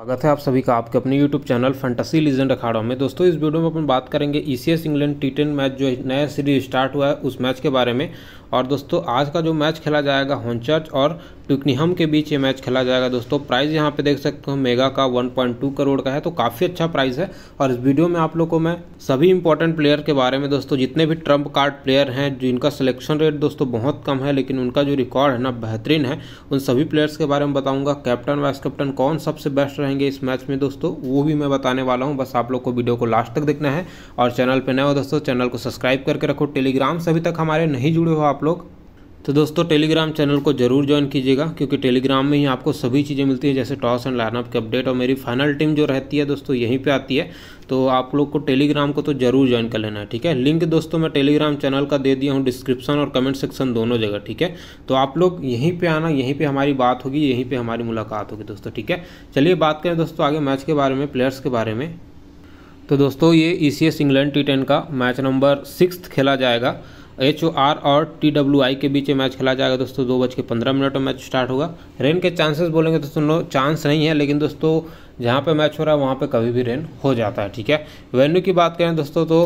स्वागत है आप सभी का आपके अपने YouTube channel fantasy legend Akhada में दोस्तों इस वीडियो में अपन बात करेंगे E C England T ten match जो नया सीरीज स्टार्ट हुआ है उस मैच के बारे में और दोस्तों आज का जो मैच खेला जाएगा हॉन्चर्च और ट्विकनीहम के बीच ये मैच खेला जाएगा दोस्तों प्राइस यहाँ पे देख सकते हो मेगा का 1.2 करोड़ का है तो काफ़ी अच्छा प्राइस है और इस वीडियो में आप लोग को मैं सभी इंपॉर्टेंट प्लेयर के बारे में दोस्तों जितने भी ट्रम्प कार्ड प्लेयर हैं जिनका सिलेक्शन रेट दोस्तों बहुत कम है लेकिन उनका जो रिकॉर्ड है ना बेहतरीन है उन सभी प्लेयर्स के बारे में बताऊँगा कैप्टन वाइस कैप्टन कौन सबसे बेस्ट रहेंगे इस मैच में दोस्तों वो भी मैं बताने वाला हूँ बस आप लोग को वीडियो को लास्ट तक देखना है और चैनल पर नए हो दोस्तों चैनल को सब्सक्राइब करके रखो टेलीग्राम से अभी तक हमारे नहीं जुड़े हो आप आप लोग तो दोस्तों टेलीग्राम चैनल को जरूर ज्वाइन कीजिएगा क्योंकि टेलीग्राम में ही आपको सभी चीज़ें मिलती हैं जैसे टॉस एंड लाइनअप के अपडेट और मेरी फाइनल टीम जो रहती है दोस्तों यहीं पे आती है तो आप लोग को टेलीग्राम को तो जरूर ज्वाइन कर लेना है ठीक है लिंक दोस्तों मैं टेलीग्राम चैनल का दे दिया हूँ डिस्क्रिप्शन और कमेंट सेक्शन दोनों जगह ठीक है तो आप लोग यहीं पर आना यहीं पर हमारी बात होगी यहीं पर हमारी मुलाकात होगी दोस्तों ठीक है चलिए बात करें दोस्तों आगे मैच के बारे में प्लेयर्स के बारे में तो दोस्तों ये E C S England T ten का मैच नंबर सिक्स खेला जाएगा एच ओ आर और टी डब्ल्यू आई के बीच मैच खेला जाएगा दोस्तों दो बज के पंद्रह मिनट में मैच स्टार्ट होगा रेन के चांसेस बोलेंगे दोस्तों नो चांस नहीं है लेकिन दोस्तों जहाँ पे मैच हो रहा है वहाँ पे कभी भी रेन हो जाता है ठीक है वेन्यू की बात करें दोस्तों तो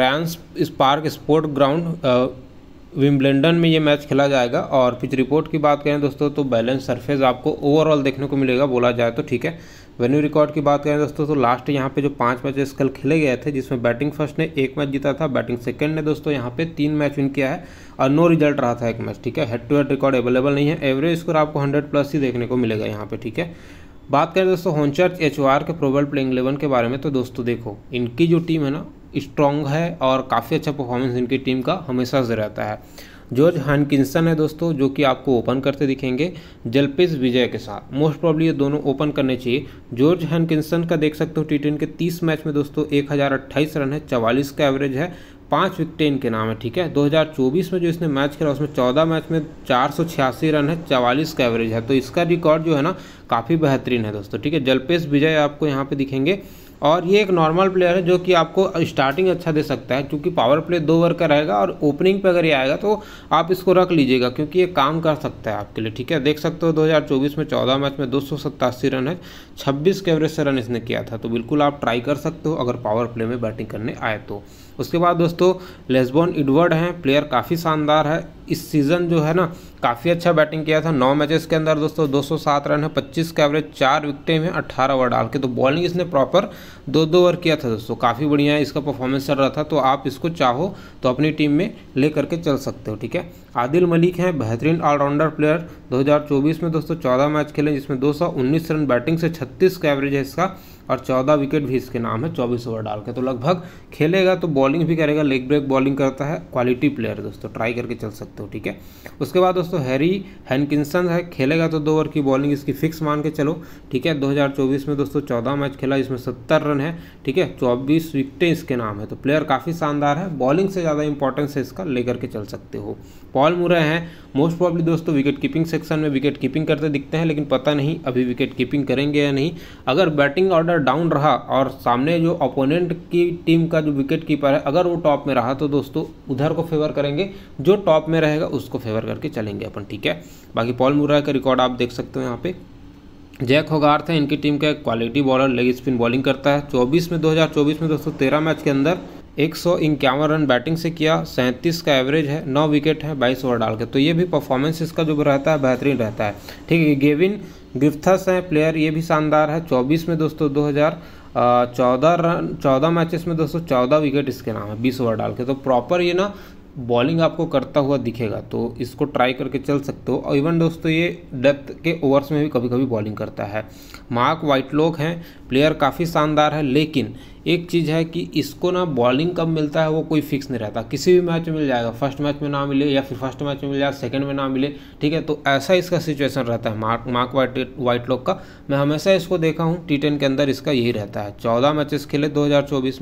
Raines Park Sport Ground Wimbledon में ये मैच खेला जाएगा और पिच रिपोर्ट की बात करें दोस्तों तो बैलेंस सरफेस आपको ओवरऑल देखने को मिलेगा बोला जाए तो ठीक है वेन्यू रिकॉर्ड की बात करें दोस्तों तो लास्ट यहाँ पे जो पांच मैचेस कल खेले गए थे जिसमें बैटिंग फर्स्ट ने एक मैच जीता था बैटिंग सेकंड ने दोस्तों यहाँ पे तीन मैच विन किया है और नो रिजल्ट रहा था एक मैच ठीक है head to head record available नहीं है एवरेज स्कोर आपको हंड्रेड प्लस ही देखने को मिलेगा यहाँ पे ठीक है बात करें दोस्तों होनचर्च एच के प्रोबल प्लेइंग इलेवन के बारे में तो दोस्तों देखो इनकी जो टीम है ना स्ट्रॉन्ग है और काफ़ी अच्छा परफॉर्मेंस इनकी टीम का हमेशा से रहता है जॉर्ज हैंकिसन है दोस्तों जो कि आपको ओपन करते दिखेंगे जलपेश विजय के साथ मोस्ट प्रॉब्ली ये दोनों ओपन करने चाहिए जॉर्ज हैंकिसन का देख सकते हो टी के तीस मैच में दोस्तों एक रन है चवालीस का एवरेज है पाँच विकटे इनके नाम है ठीक है 2024 में जो इसने मैच खेला उसमें 14 मैच में चार रन है चवालीस का एवरेज है तो इसका रिकॉर्ड जो है ना काफ़ी बेहतरीन है दोस्तों ठीक है जलपेश विजय आपको यहाँ पे दिखेंगे और ये एक नॉर्मल प्लेयर है जो कि आपको स्टार्टिंग अच्छा दे सकता है क्योंकि पावर प्ले दो ओवर का रहेगा और ओपनिंग पे अगर ये आएगा तो आप इसको रख लीजिएगा क्योंकि ये काम कर सकता है आपके लिए ठीक है देख सकते हो 2024 में 14 मैच में दो रन है 26 के एवरेज से रन इसने किया था तो बिल्कुल आप ट्राई कर सकते हो अगर पावर प्ले में बैटिंग करने आए तो उसके बाद दोस्तों लेस्बॉन इडवर्ड हैं प्लेयर काफ़ी शानदार है इस सीज़न जो है ना काफ़ी अच्छा बैटिंग किया था नौ मैचेस के अंदर दोस्तों 207 रन है 25 का एवरेज चार विकटें में 18 ओवर डाल के तो बॉलिंग इसने प्रॉपर दो दो ओवर किया था दोस्तों काफ़ी बढ़िया है इसका परफॉर्मेंस चल रहा था तो आप इसको चाहो तो अपनी टीम में ले करके चल सकते हो ठीक है आदिल मलिक हैं बेहतरीन ऑलराउंडर प्लेयर चौबीस में दोस्तों चौदह मैच खेले जिसमें उन्नीस रन बैटिंग से छत्तीस का एवरेज है इसका और चौदह विकेट भी इसके नाम है चौबीस ओवर डाल के तो लगभग खेलेगा तो बॉलिंग भी करेगा लेग ब्रेक बॉलिंग करता है क्वालिटी प्लेयर दोस्तों ट्राई करके चल सकते हो ठीक है उसके बाद दोस्तों हैरी हैंकिसन है खेलेगा तो दो ओवर की बॉलिंग इसकी फिक्स मान के चलो ठीक है दो में दोस्तों चौदह मैच खेला इसमें सत्तर रन है ठीक है चौबीस विकटें इसके नाम है तो प्लेयर काफ़ी शानदार है बॉलिंग से ज़्यादा इंपॉर्टेंस है इसका लेकर के चल सकते हो पॉल मुरे हैं मोस्ट प्रॉब्ली दोस्तों विकेट कीपिंग सेक्शन में विकेट कीपिंग करते दिखते हैं लेकिन पता नहीं अभी विकेट कीपिंग करेंगे या नहीं अगर बैटिंग ऑर्डर डाउन रहा और सामने जो अपोनेंट की टीम का जो विकेट कीपर है अगर वो टॉप में रहा तो दोस्तों उधर को फेवर करेंगे जो टॉप में रहेगा उसको फेवर करके चलेंगे अपन ठीक है बाकी पॉल मुर्रा का रिकॉर्ड आप देख सकते हो यहाँ पे जैक होगार थे इनकी टीम का quality bowler leg spin bowling करता है चौबीस में दो में दोस्तों तेरह मैच के अंदर एक सौ इक्यावन रन बैटिंग से किया सैंतीस का एवरेज है नौ विकेट है बाईस ओवर डाल के तो ये भी परफॉर्मेंस इसका जो रहता है बेहतरीन रहता है ठीक है गेविन गिफ्थस हैं प्लेयर ये भी शानदार है चौबीस में दोस्तों दो हज़ार चौदह रन चौदह मैचेस में दोस्तों चौदह विकेट इसके नाम है बीस ओवर डाल के तो प्रॉपर ये ना बॉलिंग आपको करता हुआ दिखेगा तो इसको ट्राई करके चल सकते हो और इवन दोस्तों ये डेप्थ के ओवर्स में भी कभी कभी बॉलिंग करता है मार्क वाइटलोक हैं प्लेयर काफ़ी शानदार है लेकिन एक चीज़ है कि इसको ना बॉलिंग कब मिलता है वो कोई फिक्स नहीं रहता किसी भी मैच में मिल जाएगा फर्स्ट मैच में ना मिले या फिर फर्स्ट मैच में मिल जाए सेकंड में ना मिले ठीक है तो ऐसा इसका सिचुएशन रहता है Mark Mark White Whitelock का मैं हमेशा इसको देखा हूँ टी के अंदर इसका यही रहता है चौदह मैचेस खेले दो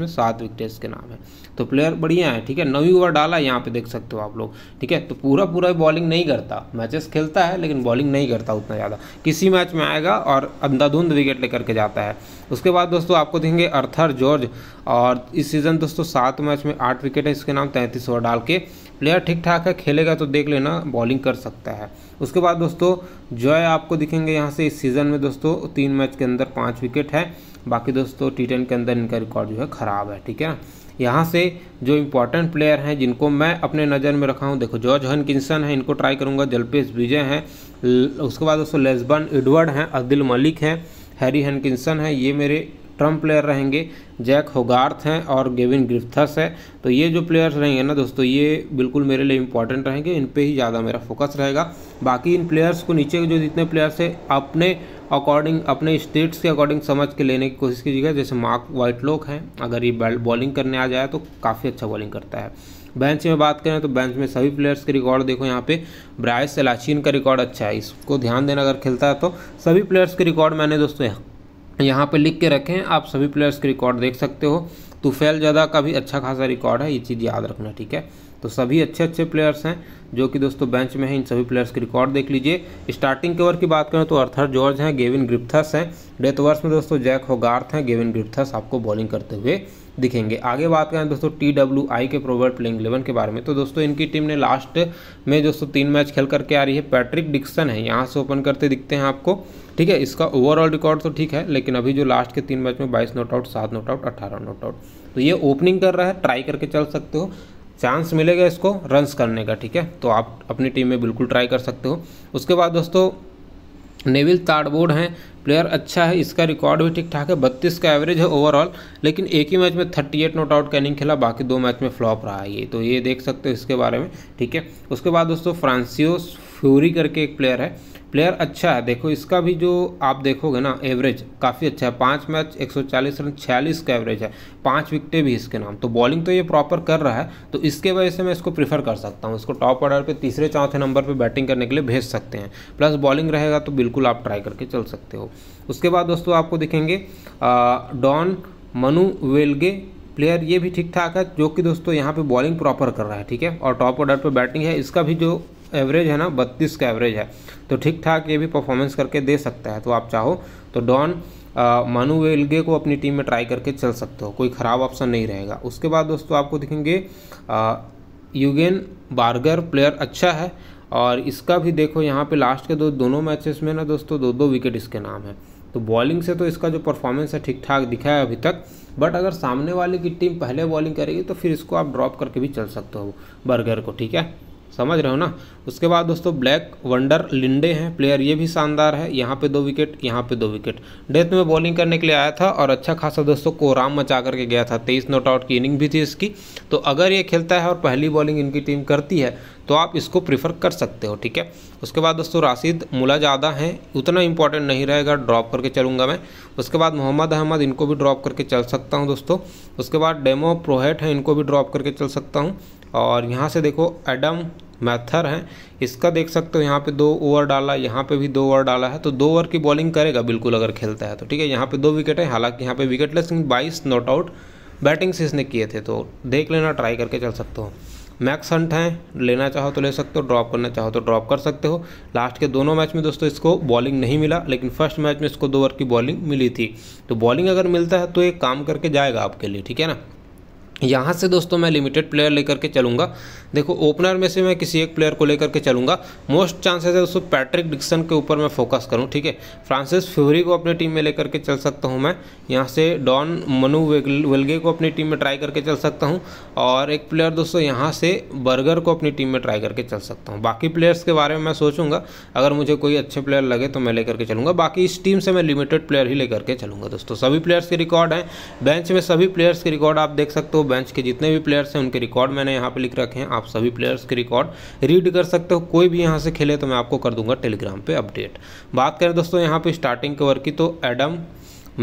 में सात विकेट्स के नाम है तो प्लेयर बढ़िया है ठीक है नवी ओवर डाला यहाँ पे देख सकते हो आप लोग ठीक है तो पूरा पूरा बॉलिंग नहीं करता मैचेस खेलता है लेकिन बॉलिंग नहीं करता उतना ज़्यादा किसी मैच में आएगा और अंधाधुंध विकेट लेकर के जाता है उसके बाद दोस्तों आपको देखेंगे अर्थर जोर जॉर्ज और इस सीज़न दोस्तों सात मैच में आठ विकेट है इसके नाम तैंतीस ओवर डाल के प्लेयर ठीक ठाक है खेलेगा तो देख लेना बॉलिंग कर सकता है उसके बाद दोस्तों जॉय आपको दिखेंगे यहाँ से इस सीज़न में दोस्तों तीन मैच के अंदर पाँच विकेट है बाकी दोस्तों टी के अंदर इनका रिकॉर्ड जो है ख़राब है ठीक है यहाँ से जो इम्पोर्टेंट प्लेयर हैं जिनको मैं अपने नज़र में रखा हूँ देखो जॉर्ज हनकिंसन है इनको ट्राई करूँगा जलपेश विजय हैं उसके बाद दोस्तों लेसबन एडवर्ड हैं अदिल मलिक हैं हैरी हनकिंसन है ये मेरे ट्रम्प प्लेयर रहेंगे जैक होगार्थ हैं और गेविन ग्रिफ्थस है तो ये जो प्लेयर्स रहेंगे ना दोस्तों ये बिल्कुल मेरे लिए इंपॉर्टेंट रहेंगे इन पर ही ज़्यादा मेरा फोकस रहेगा बाकी इन प्लेयर्स को नीचे जो जितने प्लेयर्स है अपने अकॉर्डिंग अपने स्टेट्स के अकॉर्डिंग समझ के लेने की कोशिश कीजिएगा जैसे मार्क व्हाइटलोक हैं अगर ये बॉलिंग करने आ जाए तो काफ़ी अच्छा बॉलिंग करता है बेंच में बात करें तो बेंच में सभी प्लेयर्स के रिकॉर्ड देखो यहाँ पे ब्रायस सलाचीन का रिकॉर्ड अच्छा है इसको ध्यान देना अगर खेलता है तो सभी प्लेयर्स के रिकॉर्ड मैंने दोस्तों यहाँ पे लिख के रखें आप सभी प्लेयर्स के रिकॉर्ड देख सकते हो तो फैल ज़्यादा का भी अच्छा खासा रिकॉर्ड है ये चीज़ याद रखना ठीक है तो सभी अच्छे अच्छे प्लेयर्स हैं जो कि दोस्तों बेंच में हैं इन सभी प्लेयर्स के रिकॉर्ड देख लीजिए स्टार्टिंग के ओवर की बात करें तो अर्थर जॉर्ज हैं गेविन ग्रिप्थस हैं डेथ ओवर्स में दोस्तों जैक होगार्थ हैं गेविन ग्रिप्थस आपको बॉलिंग करते हुए दिखेंगे आगे बात करें दोस्तों टी डब्ल्यू आई के प्रोवर्ट प्लेइंग इलेवन के बारे में तो दोस्तों इनकी टीम ने लास्ट में दोस्तों तीन मैच खेल करके आ रही है पैट्रिक डिक्सन है यहाँ से ओपन करते दिखते हैं आपको ठीक है इसका ओवरऑल रिकॉर्ड तो ठीक है लेकिन अभी जो लास्ट के तीन मैच में बाईस नोट आउट सात नोट आउट अट्ठारह नोट आउट तो ये ओपनिंग कर रहा है ट्राई करके चल सकते हो चांस मिलेगा इसको रन्स करने का ठीक है तो आप अपनी टीम में बिल्कुल ट्राई कर सकते हो उसके बाद दोस्तों नेविल ताड़बोर्ड हैं प्लेयर अच्छा है इसका रिकॉर्ड भी ठीक ठाक है बत्तीस का एवरेज है ओवरऑल लेकिन एक ही मैच में thirty eight not out Canning खेला बाकी दो मैच में फ्लॉप रहा है ये तो ये देख सकते हो इसके बारे में ठीक है उसके बाद दोस्तों फ्रांसियो फ्यूरी करके एक प्लेयर है प्लेयर अच्छा है देखो इसका भी जो आप देखोगे ना एवरेज काफ़ी अच्छा है पाँच मैच 140 रन छियालीस का एवरेज है पाँच विकटें भी इसके नाम तो बॉलिंग तो ये प्रॉपर कर रहा है तो इसके वजह से मैं इसको प्रीफर कर सकता हूँ इसको टॉप ऑर्डर पे तीसरे चौथे नंबर पे बैटिंग करने के लिए भेज सकते हैं प्लस बॉलिंग रहेगा तो बिल्कुल आप ट्राई करके चल सकते हो उसके बाद दोस्तों आपको दिखेंगे डॉन मनु वेलगे प्लेयर ये भी ठीक ठाक है जो कि दोस्तों यहाँ पे बॉलिंग प्रॉपर कर रहा है ठीक है और टॉप ऑर्डर पे बैटिंग है इसका भी जो एवरेज है ना बत्तीस का एवरेज है तो ठीक ठाक ये भी परफॉर्मेंस करके दे सकता है तो आप चाहो तो डॉन मानू वेलगे को अपनी टीम में ट्राई करके चल सकते हो कोई ख़राब ऑप्शन नहीं रहेगा उसके बाद दोस्तों आपको दिखेंगे यूगेन बार्गर प्लेयर अच्छा है और इसका भी देखो यहाँ पे लास्ट के दो दोनों मैचेस में ना दोस्तों दो दो विकेट इसके नाम है तो बॉलिंग से तो इसका जो परफॉर्मेंस है ठीक ठाक दिखा है अभी तक बट अगर सामने वाले की टीम पहले बॉलिंग करेगी तो फिर इसको आप ड्रॉप करके भी चल सकते हो बर्गर को ठीक है समझ रहे हो ना उसके बाद दोस्तों ब्लैक वंडर लिंडे हैं प्लेयर ये भी शानदार है यहाँ पे दो विकेट यहाँ पे दो विकेट डेथ में बॉलिंग करने के लिए आया था और अच्छा खासा दोस्तों कोराम मचा करके गया था तेईस नॉट आउट की इनिंग भी थी इसकी तो अगर ये खेलता है और पहली बॉलिंग इनकी टीम करती है तो आप इसको प्रीफर कर सकते हो ठीक है उसके बाद दोस्तों राशिद मुला ज़्यादा हैं उतना इंपॉर्टेंट नहीं रहेगा ड्रॉप करके चलूँगा मैं उसके बाद मोहम्मद अहमद इनको भी ड्रॉप करके चल सकता हूँ दोस्तों उसके बाद डेमो प्रोहेट हैं इनको भी ड्रॉप करके चल सकता हूँ और यहाँ से देखो एडम मैथर हैं इसका देख सकते हो यहाँ पे दो ओवर डाला यहाँ पे भी दो ओवर डाला है तो दो ओवर की बॉलिंग करेगा बिल्कुल अगर खेलता है तो ठीक है यहाँ पे दो विकेट है हालांकि यहाँ पे विकेटलेस बाईस नॉट आउट बैटिंग से इसने किए थे तो देख लेना ट्राई करके चल सकते हो मैक्स हंट हैं लेना चाहो तो ले सकते हो ड्रॉप करना चाहो तो ड्रॉप कर सकते हो लास्ट के दोनों मैच में दोस्तों इसको बॉलिंग नहीं मिला लेकिन फर्स्ट मैच में इसको दो ओवर की बॉलिंग मिली थी तो बॉलिंग अगर मिलता है तो एक काम करके जाएगा आपके लिए ठीक है ना यहाँ से दोस्तों मैं लिमिटेड प्लेयर लेकर के चलूँगा देखो ओपनर में से मैं किसी एक प्लेयर को लेकर के चलूँगा मोस्ट चांसेस है दोस्तों पैट्रिक डिक्सन के ऊपर मैं फोकस करूँ ठीक है फ्रांसिस फ्यूरी को अपनी टीम में लेकर के चल सकता हूँ मैं यहाँ से डॉन मनु वेलगे को अपनी टीम में ट्राई करके चल सकता हूँ और एक प्लेयर दोस्तों यहाँ से बर्गर को अपनी टीम में ट्राई करके चल सकता हूँ बाकी प्लेयर्स के बारे में मैं सोचूंगा अगर मुझे कोई अच्छे प्लेयर लगे तो मैं लेकर के चलूँगा बाकी इस टीम से मैं लिमिटेड प्लेयर ही लेकर के चलूँगा दोस्तों सभी प्लेयर्स के रिकॉर्ड हैं बेंच में सभी प्लेयर्स के रिकॉर्ड आप देख सकते हो बेंच के जितने भी प्लेयर्स हैं उनके रिकॉर्ड मैंने यहाँ पे लिख रखे हैं आप सभी प्लेयर्स के रिकॉर्ड रीड कर सकते हो कोई भी यहाँ से खेले तो मैं आपको कर दूंगा टेलीग्राम पे अपडेट बात करें दोस्तों यहाँ पे स्टार्टिंग के वर्क की तो एडम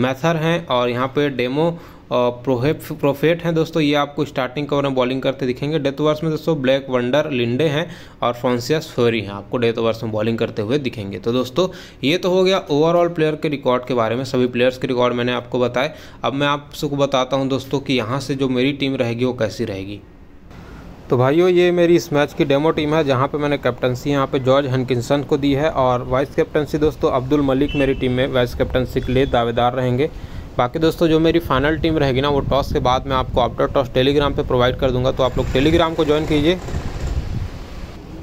मैथर हैं और यहाँ पे डेमो प्रोफेट हैं दोस्तों ये आपको स्टार्टिंग कवर में बॉलिंग करते दिखेंगे डेथ ओवर्स में दोस्तों ब्लैक वंडर लिंडे हैं और फ्रांसियस फोरी हैं आपको डेथ ओवर्स में बॉलिंग करते हुए दिखेंगे तो दोस्तों ये तो हो गया ओवरऑल प्लेयर के रिकॉर्ड के बारे में सभी प्लेयर्स के रिकॉर्ड मैंने आपको बताए अब मैं आप सबको बताता हूँ दोस्तों कि यहाँ से जो मेरी टीम रहेगी वो कैसी रहेगी तो भाइयों ये मेरी इस मैच की डेमो टीम है जहाँ पे मैंने कैप्टनसी यहाँ पे जॉर्ज हनकिसन को दी है और वाइस कैप्टनसी दोस्तों अब्दुल मलिक मेरी टीम में वाइस कैप्टनसी के लिए दावेदार रहेंगे बाकी दोस्तों जो मेरी फाइनल टीम रहेगी ना वो टॉस के बाद मैं आपको आफ्टर टॉस टेलीग्राम पे प्रोवाइड कर दूंगा तो आप लोग टेलीग्राम को ज्वाइन कीजिए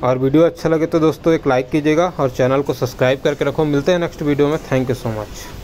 और वीडियो अच्छा लगे तो दोस्तों एक लाइक कीजिएगा और चैनल को सब्सक्राइब करके रखो मिलते हैं नेक्स्ट वीडियो में थैंक यू सो मच